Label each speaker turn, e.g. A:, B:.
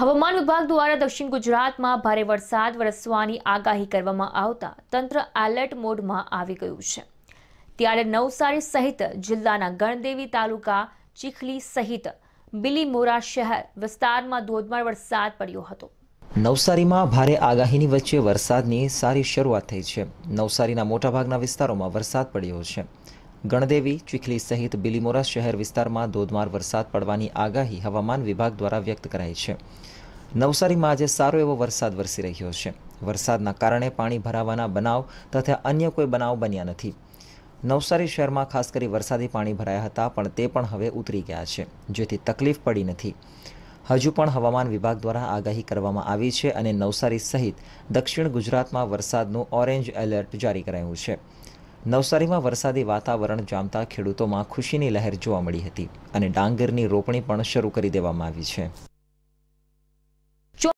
A: હવામાન વિભાગ દ્વારા દક્ષિણ ગુજરાતમાં ભારે વરસાદ વરસવાની આગાહી કરવામાં આવતા તંત્ર એલર્ટ મોડમાં આવી ગયું છે ત્યારે નવસારી સહિત જિલ્લાના ગણદેવી તાલુકા ચીખલી સહિત બિલીમોરા શહેર વિસ્તારમાં ધોધમાર વરસાદ પડ્યો હતો
B: નવસારીમાં ભારે આગાહીની વચ્ચે વરસાદની સારી શરૂઆત થઈ છે નવસારીના મોટાભાગના વિસ્તારોમાં વરસાદ પડ્યો છે ગણદેવી ચીખલી સહિત બિલીમોરા શહેર વિસ્તારમાં ધોધમાર વરસાદ પડવાની આગાહી હવામાન વિભાગ દ્વારા વ્યક્ત કરાઈ છે નવસારીમાં આજે સારો એવો વરસાદ વરસી રહ્યો છે વરસાદના કારણે પાણી ભરાવાના બનાવ તથા અન્ય કોઈ બનાવ બન્યા નથી નવસારી શહેરમાં ખાસ કરી વરસાદી પાણી ભરાયા હતા પણ તે પણ હવે ઉતરી ગયા છે જેથી તકલીફ પડી નથી હજુ પણ હવામાન વિભાગ દ્વારા આગાહી કરવામાં આવી છે અને નવસારી સહિત દક્ષિણ ગુજરાતમાં વરસાદનું ઓરેન્જ એલર્ટ જારી કરાયું છે નવસારીમાં વરસાદી વાતાવરણ જામતા ખેડૂતોમાં ખુશીની લહેર જોવા મળી હતી અને ડાંગરની રોપણી પણ શરૂ કરી દેવામાં આવી છે